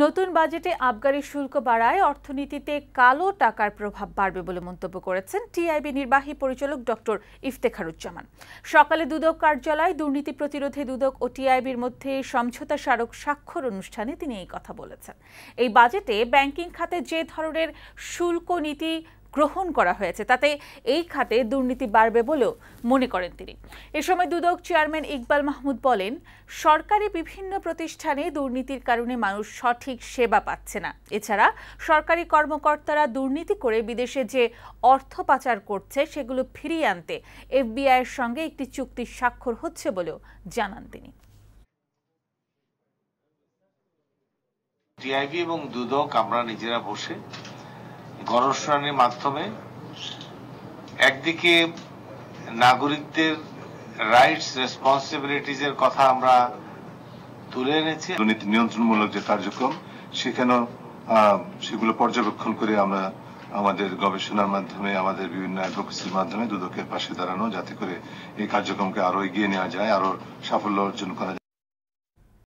নতুন বাজেটে আবগারি শুল্ক বাড়ায় অর্থনীতিতে কালো টাকার প্রভাব বাড়বে বলে মন্তব্য করেছেন টিআইবি নির্বাহী পরিচালক ডক্টর ইফতেখারুজ্জামান সকালে দুদক কার্যালয় দুর্নীতি প্রতিরোধে দুদক ও টিআইবির মধ্যে সমঝোতা স্মারক স্বাক্ষর অনুষ্ঠানে তিনি এই কথা বলেছেন এই বাজেটে ব্যাংকিং খাতে যে ধরনের শুল্ক নীতি গ্রহণ করা হয়েছে তাতে এই খাতে দুর্নীতি বাড়বে বলেও মনে করেন তিনি এ সময় দুদক চেয়ারম্যান ইকবাল মাহমুদ বলেন সরকারি বিভিন্ন প্রতিষ্ঠানে দুর্নীতির কারণে মানুষ সঠিক সেবা পাচ্ছে না এছাড়া সরকারি কর্মকর্তারা দুর্নীতি করে বিদেশে যে অর্থ পাচার করছে সেগুলো ফিরিয়ে আনতে এফবিআইয়ের সঙ্গে একটি চুক্তি স্বাক্ষর হচ্ছে বলেও জানান তিনি টিআইবি এবং দুদক আমরা নিজেরা বসে গণশুনানির মাধ্যমে একদিকে নাগরিকদের রাইটস রেসপন্সিবিলিটিজ এর কথা আমরা তুলে এনেছি দুর্নীতি নিয়ন্ত্রণমূলক যে কার্যক্রম সেখানেও সেগুলো পর্যবেক্ষণ করে আমরা আমাদের গবেষণার মাধ্যমে আমাদের বিভিন্ন অ্যাডভোকেসির মাধ্যমে দুদকের পাশে দাঁড়ানো যাতে করে এই কার্যক্রমকে আরো এগিয়ে নেওয়া যায় আরো সাফল্য অর্জন করা যায়